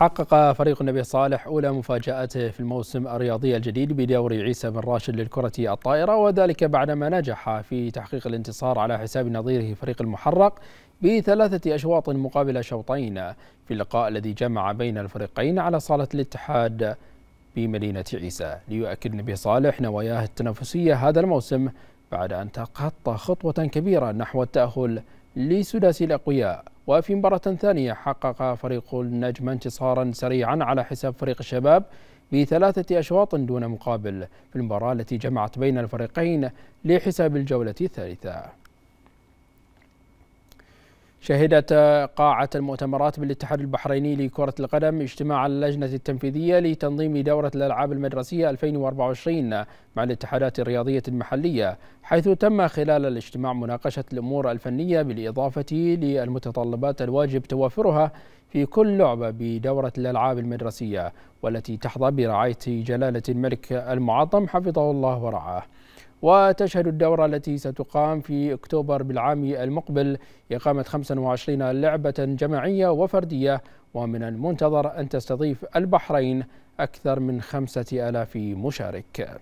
حقق فريق النبي صالح أولى مفاجآته في الموسم الرياضي الجديد بدور عيسى بن راشد للكرة الطائرة وذلك بعدما نجح في تحقيق الانتصار على حساب نظيره فريق المحرق بثلاثة أشواط مقابل شوطين في اللقاء الذي جمع بين الفريقين على صالة الاتحاد بمدينة عيسى ليؤكد النبي صالح نواياه التنافسية هذا الموسم بعد أن تخطى خطوة كبيرة نحو التأهل لسداسي الأقوياء وفي مباراة ثانية حقق فريق النجم انتصارا سريعا على حساب فريق الشباب بثلاثة أشواط دون مقابل في المباراة التي جمعت بين الفريقين لحساب الجولة الثالثة شهدت قاعة المؤتمرات بالاتحاد البحريني لكرة القدم اجتماع اللجنة التنفيذية لتنظيم دورة الألعاب المدرسية 2024 مع الاتحادات الرياضية المحلية حيث تم خلال الاجتماع مناقشة الأمور الفنية بالإضافة للمتطلبات الواجب توافرها في كل لعبة بدورة الألعاب المدرسية والتي تحظى برعاية جلالة الملك المعظم حفظه الله ورعاه وتشهد الدورة التي ستقام في أكتوبر بالعام المقبل إقامة 25 لعبة جماعية وفردية ومن المنتظر أن تستضيف البحرين أكثر من 5000 مشارك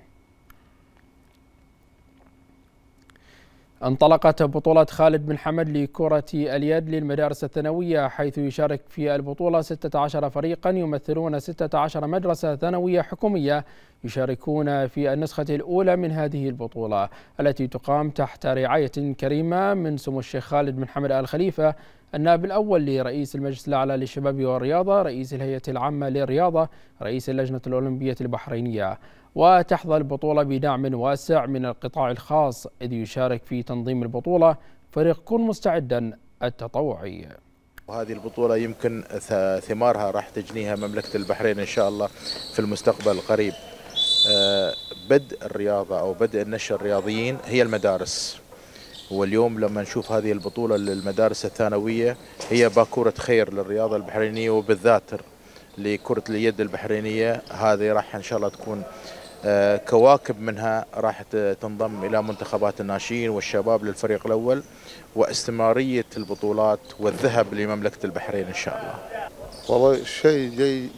انطلقت بطولة خالد بن حمد لكرة اليد للمدارس الثانوية حيث يشارك في البطولة 16 فريقا يمثلون 16 مدرسة ثانوية حكومية يشاركون في النسخة الأولى من هذه البطولة التي تقام تحت رعاية كريمة من سمو الشيخ خالد بن حمد الخليفة النائب الأول لرئيس المجلس الأعلى للشباب والرياضة رئيس الهيئة العامة للرياضة رئيس اللجنة الأولمبية البحرينية وتحظى البطولة بدعم واسع من القطاع الخاص إذ يشارك في تنظيم البطولة فريق كن مستعدا التطوعي وهذه البطولة يمكن ثمارها راح تجنيها مملكة البحرين إن شاء الله في المستقبل القريب آه، بدء الرياضة أو بدء نشر الرياضيين هي المدارس واليوم لما نشوف هذه البطولة للمدارس الثانوية هي باكورة خير للرياضة البحرينية وبالذات لكرة اليد البحرينية هذه راح إن شاء الله تكون آه، كواكب منها راح تنضم إلى منتخبات الناشئين والشباب للفريق الأول واستمرارية البطولات والذهب لمملكة البحرين إن شاء الله والله شيء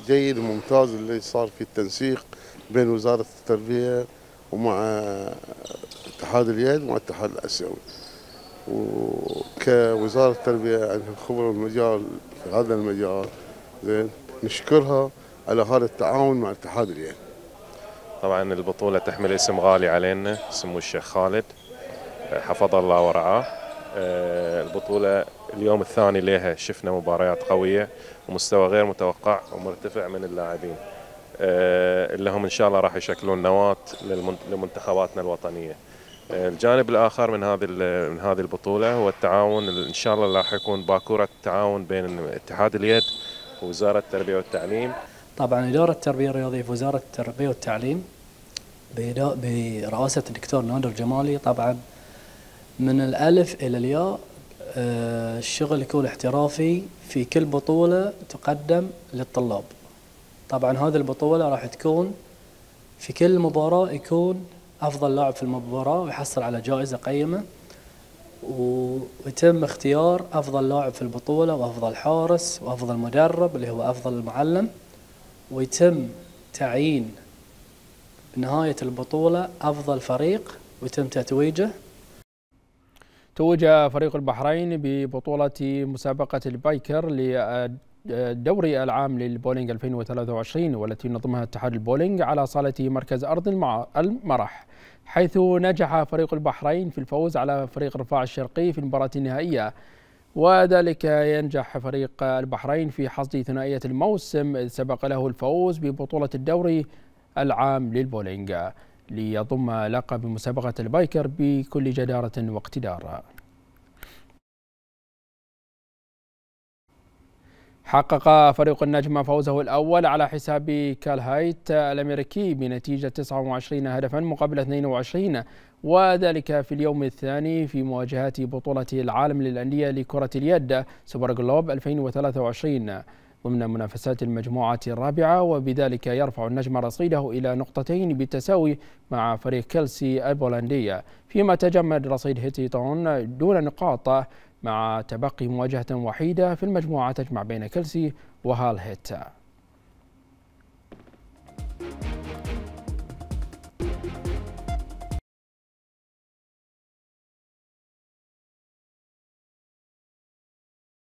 جيد وممتاز اللي صار في التنسيق بين وزارة التربية ومع اتحاد اليد ومع الاتحاد الاسيوي وكوزاره التربيه عندها خبره والمجال في هذا المجال زين نشكرها على هذا التعاون مع اتحاد اليد. طبعا البطوله تحمل اسم غالي علينا سمو الشيخ خالد حفظ الله ورعاه البطوله اليوم الثاني لها شفنا مباريات قويه ومستوى غير متوقع ومرتفع من اللاعبين. آه، اللي هم ان شاء الله راح يشكلون نواه لمنتخباتنا الوطنيه. آه، الجانب الاخر من هذه من هذه البطوله هو التعاون ان شاء الله راح يكون باكوره التعاون بين اتحاد اليد ووزاره التربيه والتعليم. طبعا اداره التربيه الرياضيه في وزاره التربيه والتعليم برئاسه الدكتور نادر جمالي طبعا من الالف الى الياء آه، الشغل يكون احترافي في كل بطوله تقدم للطلاب. طبعا هذه البطولة راح تكون في كل مباراة يكون أفضل لاعب في المباراة ويحصل على جائزة قيمة ويتم اختيار أفضل لاعب في البطولة وأفضل حارس وأفضل مدرب اللي هو أفضل المعلم ويتم تعيين نهاية البطولة أفضل فريق ويتم تتويجه توج فريق البحرين ببطولة مسابقة البايكر الدوري العام للبولينج 2023 والتي نظمها اتحاد البولينج على صالة مركز أرض المرح حيث نجح فريق البحرين في الفوز على فريق رفاع الشرقي في المباراة النهائية وذلك ينجح فريق البحرين في حصد ثنائية الموسم إذ سبق له الفوز ببطولة الدوري العام للبولينج ليضم لقب مسابقة البايكر بكل جدارة واقتدار حقق فريق النجم فوزه الأول على حساب كالهايت الأمريكي بنتيجة 29 هدفا مقابل 22 وذلك في اليوم الثاني في مواجهة بطولة العالم للأندية لكرة اليد سوبر جلوب 2023 ضمن منافسات المجموعة الرابعة وبذلك يرفع النجم رصيده إلى نقطتين بالتساوي مع فريق كيلسي البولندية فيما تجمد رصيد هيتيتون دون نقاط مع تبقي مواجهة وحيدة في المجموعة تجمع بين كلسي وهال هيتا